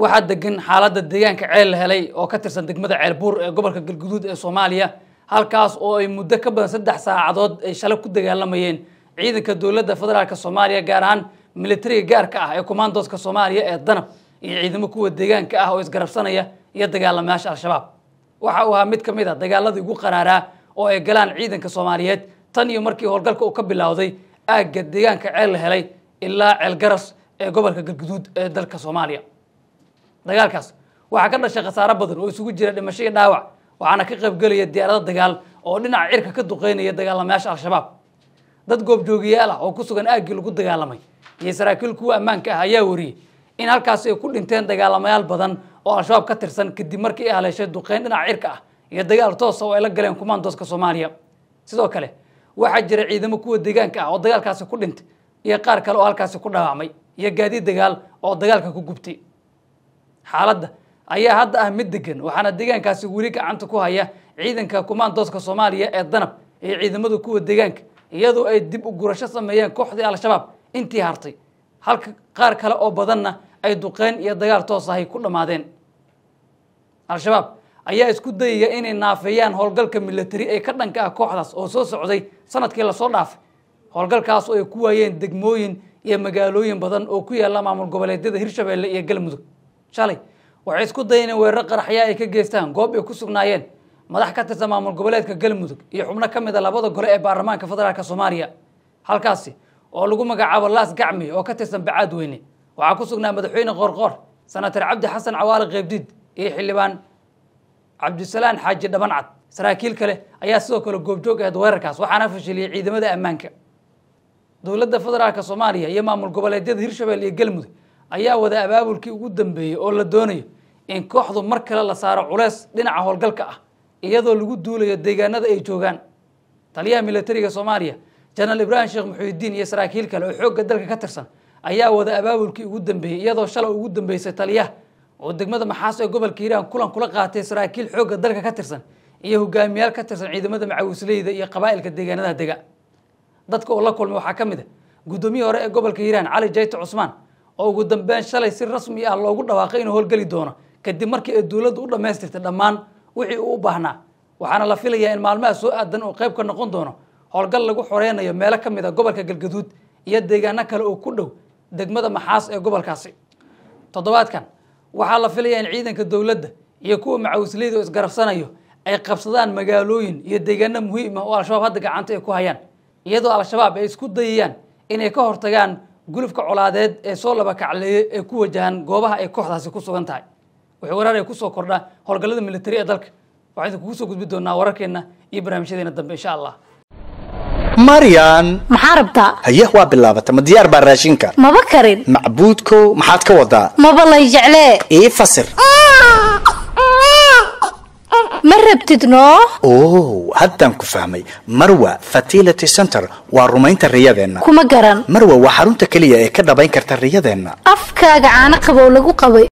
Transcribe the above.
waxaa degan xaaladda deegaanka ceel la helay oo ka tirsan degmada ceelbuur ee gobolka galguduud ee soomaaliya halkaas oo ay muddo ka badan saddex saacadood ay shalay ku dagaalamayeen ciidanka dowladda federaalk soomaaliya gaar ahaan militariga gaarka ah ee commandoska soomaaliya ee danab iyo ciidamo kuwa deegaanka ah oo isgarabsanaya iyo dagaalamayaasha al-shabaab waxa uu ahaa mid ka mid a ah dagaaladii ugu qaraaraa oo ay galaan ciidanka soomaaliyeed tan iyo markii howlgalka uu ka bilowday aagga deegaanka ceel la helay ilaa ceelgaras ee gobolka galguduud ee dalka soomaaliya dagaalkaas waxaa ka dhashay khasaaro badan oo isugu jira dhimasho iyo dhaawac waxaana ka qaybgelaya diyaarado dagaal oo dhinaca cirka ka duqeynaya dagaalamayaasha al-shabaab dad goobjoogiyaal ah oo ku sugan aaggii lagu dagaalamay iyo saraakiil kuwa ammaanka ah ayaa wariyey in halkaasi ay ku dhinteen dagaalamayaal badan oo al-shabaab ka tirsan kadib markii ay haleeshay duqeyn dhinaca cirka ah iyo dagaal toosa ah oo ay la galeen kumaandooska soomaaliya sidoo kale waxaa jira ciidamo kuwa deegaanka ah oo dagaalkaasi ku dhintay iyo qaar kale oo halkaasi ku dhaawacmay iyo gaadiid dagaal oo dagaalka ku gubtay xaaladda ayaa hadda ah mid degan waxaana deegaankaasi weli gacanta ku haya ciidanka kumaandoodka soomaaliya ee danab iyo ciidamada kuwa deegaanka iyadoo ay dib u gurasho sameeyeen kooxdii al-shabaab intii hartay halka qaar kale oo badanna ay duqeen iyo dagaal toos ahay ku dhammaadeen al-shabaab ayaa isku dayaya inay naafeeyaan howlgalka milatari ee ka dhanka ah kooxdaas oo soo socday sanadkii lasoo dhaafay howlgalkaas oo ay ku waayeen degmooyin iyo magaalooyin badan oo ku yaalla maamul goboleedyada hirshabeelle iyo galmudug shalay waxay isku dayeen in weeraro qaraxya ay ka geystaan goob ay ku sugnaayeen madax ka tirsan maamul goboleedka galmudug iyo xubno ka mid a ah labada gole ee baarlamaanka federaalk soomaaliya halkaasi oo lagu magacaabo laas gacmi oo ka tirsan bacaadweyne waxaa ku sugnaa madaxweyne qoorqoor senator cabdi xasan cawaali qeybdid iyo xildhibaan cabdisalaan xaaji dhabancad saraakiil kale ayaa sidoo kale goobjoog ahayd weerarkaas waxaana fashiliyay ciidamada ammaanka dowladda federaalk soomaaliya iyo maamul goboleedyada hirshabeel iyo galmudug ayaa wada abaabulkii ugu dambeeyey oo la doonayo in kooxdu mar kale la saaro culeys dhinaca howlgalka ah iyadoo lagu duulayo deegaanada ay joogaan taliyaha milatariga soomaaliya janaral ibraahim sheekh muxuyiddiin iyo saraakiil kale oo xoogga dalka ka tirsan ayaa wada abaabulkii ugu dambeeyey iyadoo shalay ugu dambeysay taliyaha oo degmada maxaas ee gobolka hiiraan kulan kula qaatay saraakiil xoogga dalka ka tirsan iyo hogaamiyaal ka tirsan ciidamada macawisleyda iyo qabaa'ilka deegaanadaha dega dadka oo la kulmay waxaa ka mid a ah guddoomiyii hore ee gobolka hiiraan cali jayte cusmaan oo ugu dambeyn shalay si rasmi ah loogu dhawaaqay inuu howlgeli doono kadib markii ay dowladdu u dhammaystirtay dhammaan wixii uu u baahnaa waxaana la filayaa in maalmaha soo aadan uu qayb ka noqon doono howlgal lagu xoreynayo meelo ka mid a ah gobolka galgaduud iyo deegaano kale oo ku dhow degmada maxaas ee gobolkaasi toddobaadkan waxaa la filayaa in ciidanka dowladda iyo kuwa macawisleyda oo isgarabsanayo ay qabsadaan magaalooyin iyo deegaano muhiim ah oo al-shabaab hadda gacanta ay ku hayaan iyadoo al-shabaab ay isku dayayaan inay ka hortagaan gulufka colaadeed ee soo laba kacleeya ee ku wajahan goobaha ay kooxdaasi ku sugan tahay wuxuu waraar ay ku soo kordhaa howlgallada militari ee dalka waxaan idin kugu soo gudbi doonaa wararkeenna iyo barnaamijyadeena dambe insha allah maryan maxaa rabtaa haye waa bilaabata ma diyaar baa raashinka maba karin macbuudkow maxaad ka wadaa maba lay jeclee ii fasir rabtid o haddaan ku fahmay marwa fatility center waa rumaynta riyadeenna kuma garan marwa waa xarunta keliya ee ka dhabayn karta riyadeenna afkaaga caano qabow lagu qabay